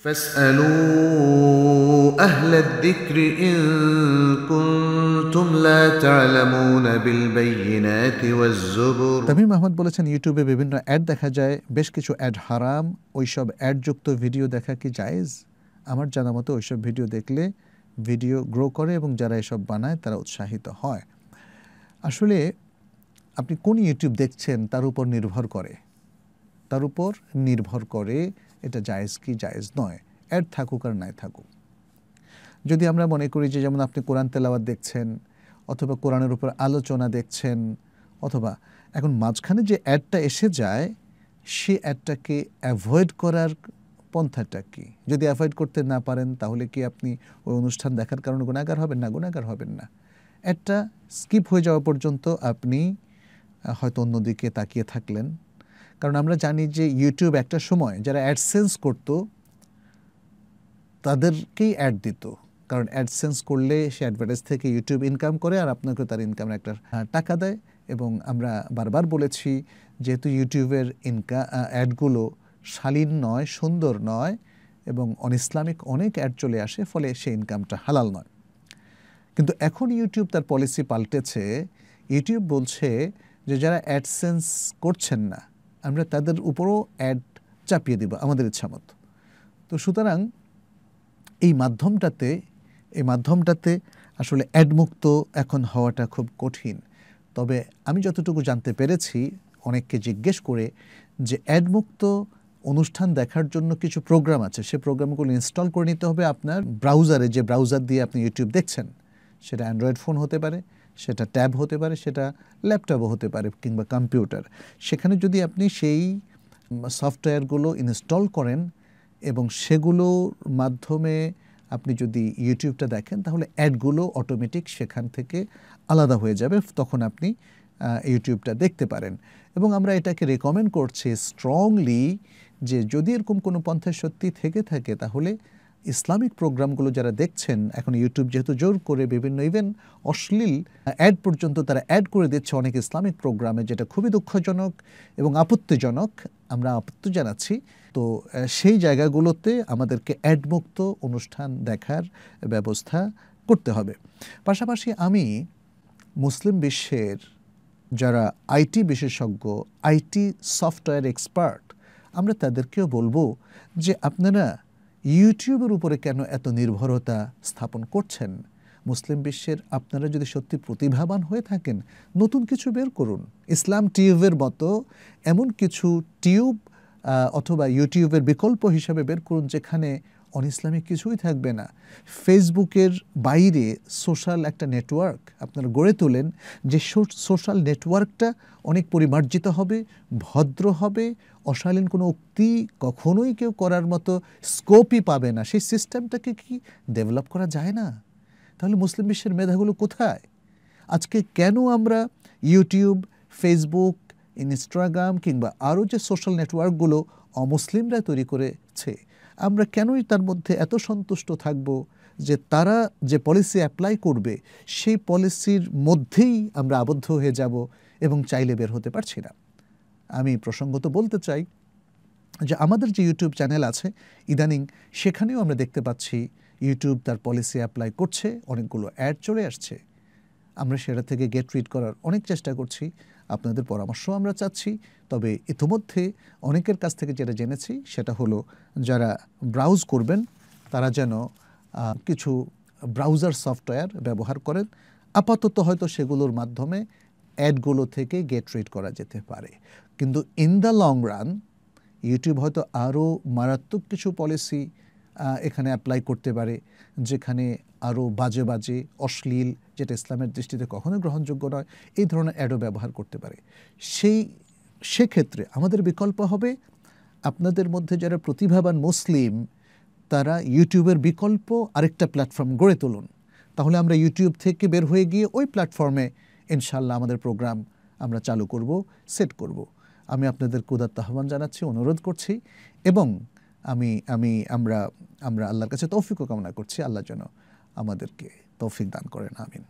فاسألوا أهل الذكر إن كنتم لا تعلمون بالبينات والزبر তামিম আহমদ বলেছেন ইউটিউবে বিভিন্ন অ্যাড দেখা যায় বেশ কিছু অ্যাড হারাম ওইসব অ্যাড যুক্ত ভিডিও দেখা কি জায়েজ আমার জানা মতো ওইসব ভিডিও দেখলে ভিডিও গ্রো করে এবং যারা এসব বানায় তারা উৎসাহিত হয় আসলে আপনি কোন ইউটিউব দেখছেন তার উপর নির্ভর করে তার উপর নির্ভর করে এটা জায়েজ কি জায়েজ নয় অ্যাড থাকুক আর নাই থাকুক যদি আমরা মনে করি যে যেমন আপনি কোরআন তেলাওয়াত দেখছেন অথবা কোরআনের উপর আলোচনা দেখছেন অথবা এখন মাঝখানে যে অ্যাডটা এসে যায় সে অ্যাডটাকে অ্যাভয়েড করার পন্থাটা কি যদি অ্যাভয়েড করতে না পারেন তাহলে কি আপনি ওই অনুষ্ঠান দেখার কারণে গুণাগার হবেন না গুণাগার হবেন না অ্যাডটা স্কিপ হয়ে যাওয়া পর্যন্ত আপনি হয়তো অন্যদিকে তাকিয়ে থাকলেন কারণ আমরা জানি যে ইউটিউব একটা সময় যারা অ্যাডসেন্স করত তাদেরকেই অ্যাড দিত কারণ অ্যাডসেন্স করলে সে অ্যাডভার্টাইজ থেকে ইউটিউব ইনকাম করে আর আপনাকে তার ইনকামের একটা টাকা দেয় এবং আমরা বারবার বলেছি যেহেতু ইউটিউবের ইনকাম অ্যাডগুলো শালীন নয় সুন্দর নয় এবং অন ইসলামিক অনেক অ্যাড চলে আসে ফলে সে ইনকামটা হালাল নয় কিন্তু এখন ইউটিউব তার পলিসি পাল্টেছে ইউটিউব বলছে যে যারা অ্যাডসেন্স করছেন না আমরা তাদের উপরও অ্যাড চাপিয়ে দেব আমাদের মতো তো সুতরাং এই মাধ্যমটাতে এই মাধ্যমটাতে আসলে অ্যাডমুক্ত এখন হওয়াটা খুব কঠিন তবে আমি যতটুকু জানতে পেরেছি অনেককে জিজ্ঞেস করে যে অ্যাডমুক্ত অনুষ্ঠান দেখার জন্য কিছু প্রোগ্রাম আছে সে প্রোগ্রামগুলো ইনস্টল করে নিতে হবে আপনার ব্রাউজারে যে ব্রাউজার দিয়ে আপনি ইউটিউব দেখছেন সেটা অ্যান্ড্রয়েড ফোন হতে পারে সেটা ট্যাব হতে পারে সেটা ল্যাপটপও হতে পারে কিংবা কম্পিউটার সেখানে যদি আপনি সেই সফটওয়্যারগুলো ইনস্টল করেন এবং সেগুলোর মাধ্যমে আপনি যদি ইউটিউবটা দেখেন তাহলে অ্যাডগুলো অটোমেটিক সেখান থেকে আলাদা হয়ে যাবে তখন আপনি ইউটিউবটা দেখতে পারেন এবং আমরা এটাকে রেকমেন্ড করছি স্ট্রংলি যে যদি এরকম কোনো পন্থা সত্যি থেকে থাকে তাহলে ইসলামিক প্রোগ্রামগুলো যারা দেখছেন এখন ইউটিউব যেহেতু জোর করে বিভিন্ন ইভেন অশ্লীল অ্যাড পর্যন্ত তারা অ্যাড করে দিচ্ছে অনেক ইসলামিক প্রোগ্রামে যেটা খুবই দুঃখজনক এবং আপত্তিজনক আমরা আপত্তি জানাচ্ছি তো সেই জায়গাগুলোতে আমাদেরকে অ্যাডমুক্ত অনুষ্ঠান দেখার ব্যবস্থা করতে হবে পাশাপাশি আমি মুসলিম বিশ্বের যারা আইটি বিশেষজ্ঞ আইটি সফটওয়্যার এক্সপার্ট আমরা তাদেরকেও বলবো যে আপনারা ইউটিউবের উপরে কেন এত নির্ভরতা স্থাপন করছেন মুসলিম বিশ্বের আপনারা যদি সত্যি প্রতিভাবান হয়ে থাকেন নতুন কিছু বের করুন ইসলাম টিউবের মতো এমন কিছু টিউব অথবা ইউটিউবের বিকল্প হিসাবে বের করুন যেখানে অনইসলামিক কিছুই থাকবে না ফেসবুকের বাইরে সোশ্যাল একটা নেটওয়ার্ক আপনারা গড়ে তোলেন যে সোশ্যাল নেটওয়ার্কটা অনেক পরিমার্জিত হবে ভদ্র হবে অশালীন কোনো উক্তি কখনোই কেউ করার মতো স্কোপই পাবে না সেই সিস্টেমটাকে কি ডেভেলপ করা যায় না তাহলে মুসলিম বিশ্বের মেধাগুলো কোথায় আজকে কেন আমরা ইউটিউব ফেসবুক ইনস্টাগ্রাম কিংবা আরও যে সোশ্যাল নেটওয়ার্কগুলো অমুসলিমরা তৈরি করেছে আমরা কেনই তার মধ্যে এত সন্তুষ্ট থাকব যে তারা যে পলিসি অ্যাপ্লাই করবে সেই পলিসির মধ্যেই আমরা আবদ্ধ হয়ে যাব এবং চাইলে বের হতে পারছি না আমি প্রসঙ্গত বলতে চাই যে আমাদের যে ইউটিউব চ্যানেল আছে ইদানিং সেখানেও আমরা দেখতে পাচ্ছি ইউটিউব তার পলিসি অ্যাপ্লাই করছে অনেকগুলো অ্যাড চলে আসছে আমরা সেটা থেকে গেট রিড করার অনেক চেষ্টা করছি আপনাদের পরামর্শ আমরা চাচ্ছি তবে ইতিমধ্যে অনেকের কাছ থেকে যেটা জেনেছি সেটা হলো যারা ব্রাউজ করবেন তারা যেন কিছু ব্রাউজার সফটওয়্যার ব্যবহার করেন আপাতত হয়তো সেগুলোর মাধ্যমে অ্যাডগুলো থেকে গেট রিড করা যেতে পারে কিন্তু in the long run YouTube হয়তো আরও মারাত্মক কিছু পলিসি এখানে অ্যাপ্লাই করতে পারে যেখানে আরও বাজে বাজে অশ্লীল যেটা ইসলামের দৃষ্টিতে কখনো গ্রহণযোগ্য নয় এই ধরনের অ্যাডও ব্যবহার করতে পারে সেই সেক্ষেত্রে আমাদের বিকল্প হবে আপনাদের মধ্যে যারা প্রতিভাবান মুসলিম তারা ইউটিউবের বিকল্প আরেকটা প্ল্যাটফর্ম গড়ে তুলুন তাহলে আমরা ইউটিউব থেকে বের হয়ে গিয়ে ওই প্ল্যাটফর্মে ইনশাল্লাহ আমাদের প্রোগ্রাম আমরা চালু করব সেট করব আমি আপনাদের কুদার আহ্বান জানাচ্ছি অনুরোধ করছি এবং আমি আমি আমরা আমরা আল্লাহর কাছে তৌফিকও কামনা করছি আল্লাহ যেন আমাদেরকে তৌফিক দান করেন আমিন